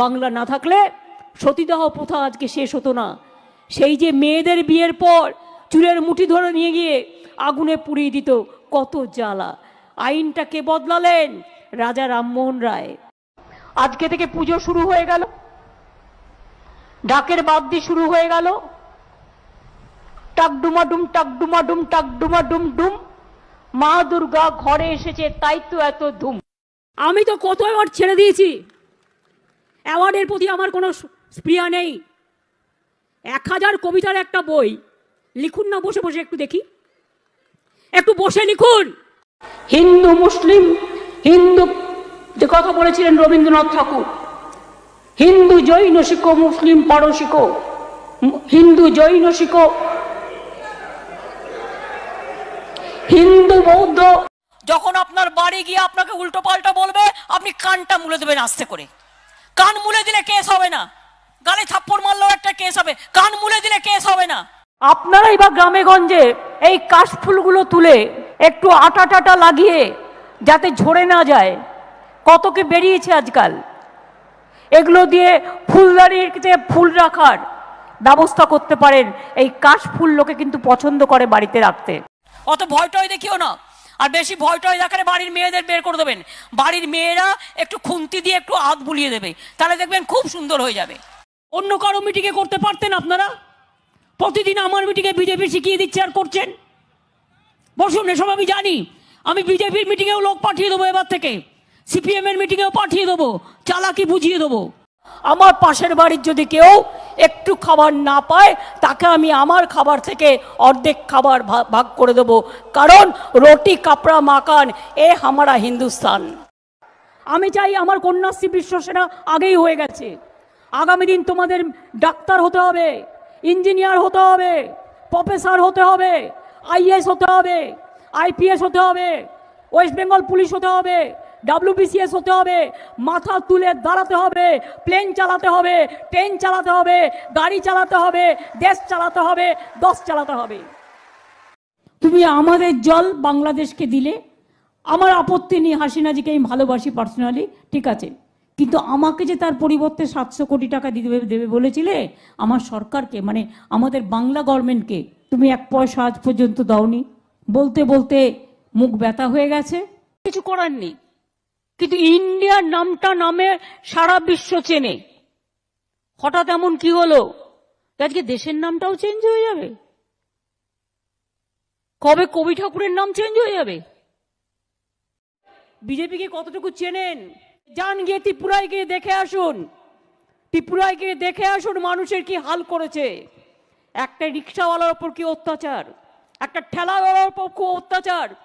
বাংলা না থাকলে সতীদাহ প্রথা আজকে শেষ হতো না সেই যে মেয়েদের বিয়ের পর চুলের মুঠি ধরে নিয়ে গিয়ে আগুনে পুড়িয়ে দিত কত জ্বালা আইনটাকে বদলালেন রাজা রামমোহন রায় আজকে থেকে পুজো শুরু হয়ে গেল ডাকের বাদ্যি শুরু হয়ে গেল টাকডুমাডুম ডুম টাকডুমা ডুম ডুম ডুম মা দুর্গা ঘরে এসেছে তাই তো এত ধুম আমি তো কত ছেড়ে দিয়েছি অ্যাওয়ার্ডের প্রতি আমার কোনো স্প্রিয়া নেই এক হাজার কবিতার একটা বই লিখুন না বসে বসে একটু দেখি একটু বসে লিখুন হিন্দু মুসলিম হিন্দু যে কথা বলেছিলেন রবীন্দ্রনাথ ঠাকুর হিন্দু জৈন শিখো মুসলিম শিখো হিন্দু জৈন শিখো হিন্দু বৌদ্ধ যখন আপনার বাড়ি গিয়ে আপনাকে উল্টো পাল্টা বলবে আপনি কানটা মুলে দেবেন আস্তে করে কান মুলে দিলে কেস হবে না গালে থাপ্পড় মারলেও একটা কেস হবে কান মুলে দিলে কেস হবে না আপনারাই বা গ্রামে গঞ্জে এই কাশফুলগুলো তুলে একটু আটা টাটা লাগিয়ে যাতে ঝরে না যায় কত কি বেরিয়েছে আজকাল এগুলো দিয়ে ফুলদারিতে ফুল রাখার ব্যবস্থা করতে পারেন এই কাশফুল লোকে কিন্তু পছন্দ করে বাড়িতে রাখতে অত ভয়টয় দেখিও না আর বেশি টয় দেখালে বাড়ির মেয়েদের বের করে দেবেন বাড়ির মেয়েরা একটু খুন্তি দিয়ে একটু হাত বুলিয়ে দেবে তাহলে দেখবেন খুব সুন্দর হয়ে যাবে অন্য কারো মিটিংয়ে করতে পারতেন আপনারা প্রতিদিন আমার মিটিংয়ে বিজেপি শিখিয়ে দিচ্ছে আর করছেন বসুন এসব আমি জানি আমি বিজেপির মিটিংয়েও লোক পাঠিয়ে দেবো এবার থেকে এর মিটিংয়েও পাঠিয়ে দেবো চালাকি বুঝিয়ে দেবো আমার পাশের বাড়ির যদি কেউ একটু খাবার না পায় তাকে আমি আমার খাবার থেকে অর্ধেক খাবার ভাগ করে দেব কারণ রুটি কাপড়া মাকান এ হামারা হিন্দুস্তান আমি চাই আমার কন্যাশ্রী বিশ্বসেনা আগেই হয়ে গেছে আগামী দিন তোমাদের ডাক্তার হতে হবে ইঞ্জিনিয়ার হতে হবে প্রফেসর হতে হবে আইএস হতে হবে আইপিএস হতে হবে ওয়েস্ট বেঙ্গল পুলিশ হতে হবে ডাব্লিউবিসিএস হতে হবে মাথা তুলে দাঁড়াতে হবে প্লেন চালাতে হবে ট্রেন চালাতে হবে গাড়ি চালাতে হবে দেশ চালাতে হবে দশ চালাতে হবে তুমি আমাদের জল বাংলাদেশকে দিলে আমার আপত্তি নেই হাসিনাজিকে আমি ভালোবাসি পার্সোনালি ঠিক আছে কিন্তু আমাকে যে তার পরিবর্তে সাতশো কোটি টাকা দিতে দেবে বলেছিলে আমার সরকারকে মানে আমাদের বাংলা গভর্নমেন্টকে তুমি এক পয়সা আজ পর্যন্ত দাওনি বলতে বলতে মুখ ব্যথা হয়ে গেছে কিছু করার নেই কিন্তু ইন্ডিয়ার নামটা নামে সারা বিশ্ব চেনে হঠাৎ এমন কি হলো আজকে দেশের নামটাও চেঞ্জ হয়ে যাবে কবে কবি ঠাকুরের নাম চেঞ্জ হয়ে যাবে বিজেপিকে কতটুকু চেনেন যান গিয়ে ত্রিপুরায় গিয়ে দেখে আসুন ত্রিপুরায় গিয়ে দেখে আসুন মানুষের কি হাল করেছে একটা রিক্সাওয়ালার ওপর কি অত্যাচার একটা ঠেলাওয়ালার ওপর খুব অত্যাচার